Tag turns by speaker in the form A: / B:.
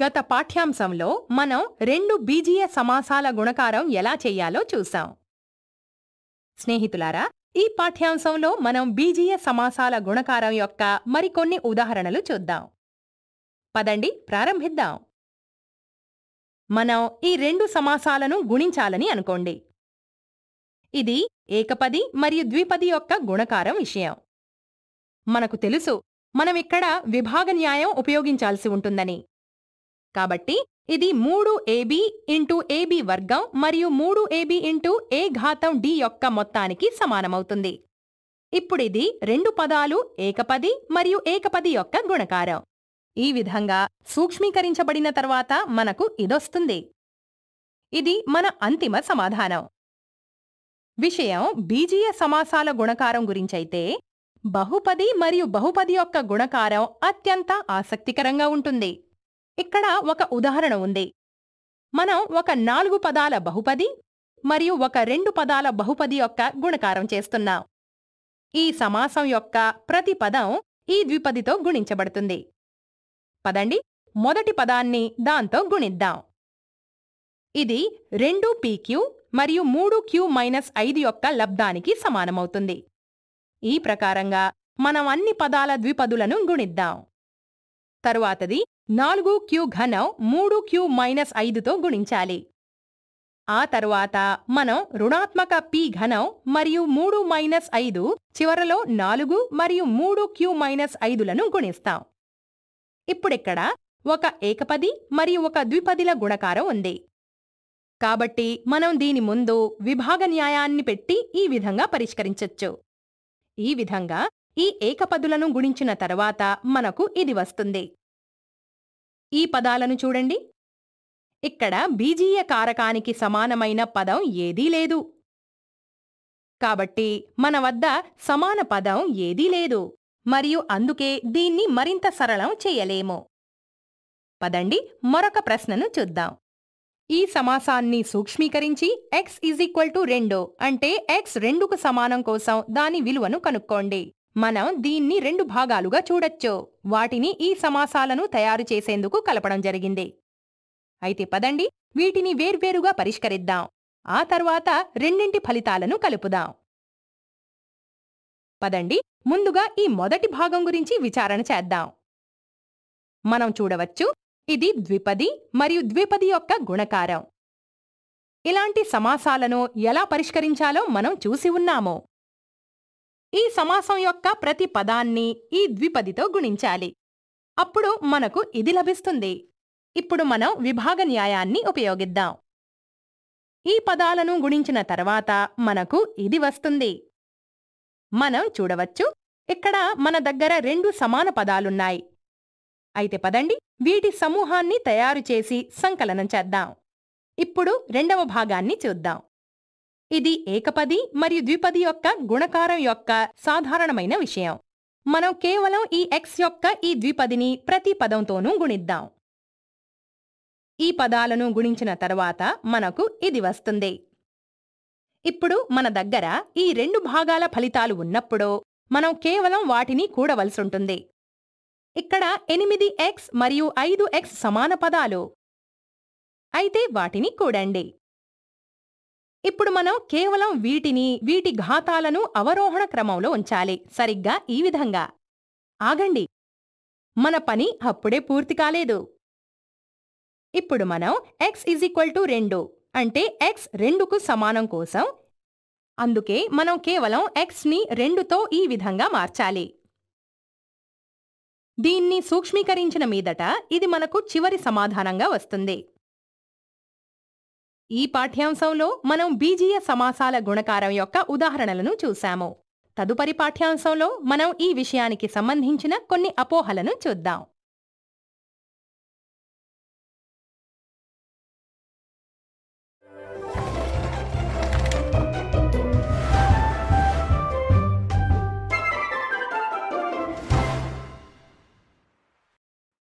A: గత పాఠ్యాంశంలో మనం రెండు బీజీయ సమాసాల గుణకారం ఎలా చేయాలో చూసాం స్నేహితులారా ఈ పాఠ్యాంశంలో మనం బీజీయ సమాసాల గుణకారం యొక్క మరికొన్ని ఉదాహరణలు చూద్దాం పదండి ప్రారంభిద్దాం మనం ఈ రెండు సమాసాలను గుణించాలని అనుకోండి ఇది ఏకపది మరియు ద్విపది యొక్క గుణకారం విషయం మనకు తెలుసు మనమిక్కడ విభాగ న్యాయం ఉపయోగించాల్సి ఉంటుందని కాబట్టి ఇది మూడు ఏబి ఇంటూ ఏబి వర్గం మరియు మూడు ఏబి ఇంటూ ఏ ఘాతం డి యొక్క మొత్తానికి సమానమవుతుంది ఇప్పుడు ఇది రెండు పదాలు ఏకపది మరియు ఏకపది యొక్క గుణకారం ఈ విధంగా సూక్ష్మీకరించబడిన తర్వాత మనకు ఇదొస్తుంది ఇది మన అంతిమ సమాధానం విషయం బీజీయ సమాసాల గుణకారం గురించైతే బహుపది మరియు బహుపది యొక్క గుణకారం అత్యంత ఆసక్తికరంగా ఉంటుంది ఇక్కడ ఒక ఉదాహరణ ఉంది మనం ఒక నాలుగు పదాల బహుపది మరియు ఒక రెండు పదాల బహుపది యొక్క గుణకారం చేస్తున్నాం ఈ సమాసం యొక్క ప్రతి పదం ఈ ద్విపదితో గుణించబడుతుంది పదండి మొదటి పదాన్ని దాంతో గుణిద్దాం ఇది రెండు పీక్యూ మరియు మూడు క్యూ మైనస్ ఐదు యొక్క లబ్ధానికి సమానమవుతుంది ఈ ప్రకారంగా మనం అన్ని పదాల ద్విపదులను గుణిద్దాం తరువాతది నాలుగు క్యూ ఘనం మూడు క్యూ మైనస్ ఐదుతో గుణించాలి ఆ తరువాత మనం రుణాత్మక పి ఘనం మరియు మూడు మైనస్ ఐదు చివరలో నాలుగు మరియు మూడు క్యూ మైనస్ ఐదులను గుణిస్తాం ఇప్పుడిక్కడ ఒక ఏకపది మరియు ఒక ద్విపదిల గుణకారం ఉంది కాబట్టి మనం దీని ముందు విభాగ న్యాయాన్ని పెట్టి ఈ విధంగా పరిష్కరించొచ్చు ఈ విధంగా ఈ ఏకపదులను గుణించిన తర్వాత మనకు ఇది వస్తుంది ఈ పదాలను చూడండి ఇక్కడ బీజీయ కారకానికి సమానమైన పదం ఏదీ లేదు కాబట్టి మన వద్ద సమాన పదం ఏదీ లేదు మరియు అందుకే దీన్ని మరింత సరళం చేయలేము పదండి మరొక ప్రశ్నను చూద్దాం ఈ సమాసాన్ని సూక్ష్మీకరించి ఎక్స్ ఈజీక్వల్ ఈక్వల్ టు రెండు అంటే ఎక్స్ రెండుకు సమానం కోసం దాని విలువను కనుక్కోండి మనం దీన్ని రెండు భాగాలుగా చూడొచ్చు వాటిని ఈ సమాసాలను తయారు చేసేందుకు కలపడం జరిగింది అయితే పదండి వీటిని వేర్వేరుగా పరిష్కరిద్దాం ఆ తర్వాత రెండింటి ఫలితాలను కలుపుదాం పదండి ముందుగా ఈ మొదటి భాగం గురించి విచారణ చేద్దాం మనం చూడవచ్చు ఇది ద్విపది మరియు ద్విపది యొక్క గుణకారం ఇలాంటి సమాసాలను ఎలా పరిష్కరించాలో మనం చూసి ఉన్నామో ఈ సమాసం యొక్క ప్రతి పదాన్ని ఈ ద్విపదితో గుణించాలి అప్పుడు మనకు ఇది లభిస్తుంది ఇప్పుడు మనం విభాగ న్యాయాన్ని ఉపయోగిద్దాం ఈ పదాలను గుణించిన తర్వాత మనకు ఇది వస్తుంది మనం చూడవచ్చు ఇక్కడ మన దగ్గర రెండు సమాన పదాలున్నాయి అయితే పదండి వీటి సమూహాన్ని తయారుచేసి సంకలనం చేద్దాం ఇప్పుడు రెండవ భాగాన్ని చూద్దాం ఇది ఏకపది మరియు ద్విపది యొక్క గుణకారం యొక్క సాధారణమైన విషయం మనం కేవలం ఈ ఎక్స్ యొక్క ఈ ద్విపదిని ప్రతి పదంతోనూ గుణిద్దాం ఈ పదాలను గుణించిన తర్వాత మనకు ఇది వస్తుంది ఇప్పుడు మన దగ్గర ఈ రెండు భాగాల ఫలితాలు ఉన్నప్పుడు మనం కేవలం వాటిని కూడవలసుంటుంది ఇక్కడ ఎనిమిది ఎక్స్ మరియు ఐదు ఎక్స్ సమాన పదాలు అయితే వాటిని కూడండి ఇప్పుడు మనం కేవలం వీటిని వీటి ఘాతాలను అవరోహణ క్రమంలో ఉంచాలి సరిగ్గా ఈ విధంగా ఆగండి మన పని అప్పుడే పూర్తి కాలేదు ఇప్పుడు మనం ఎక్స్ ఇజ్ ఈక్వల్ టు రెండు అంటే ఎక్స్ రెండుకు సమానం కోసం అందుకే మనం కేవలం ఎక్స్ని రెండుతో ఈ విధంగా మార్చాలి దీన్ని సూక్ష్మీకరించిన మీదట ఇది మనకు చివరి సమాధానంగా వస్తుంది ఈ పాఠ్యాంశంలో మనం బీజీయ సమాసాల గుణకారం యొక్క ఉదాహరణలను చూశాము తదుపరి పాఠ్యాంశంలో మనం ఈ విషయానికి సంబంధించిన కొన్ని అపోహలను చూద్దాం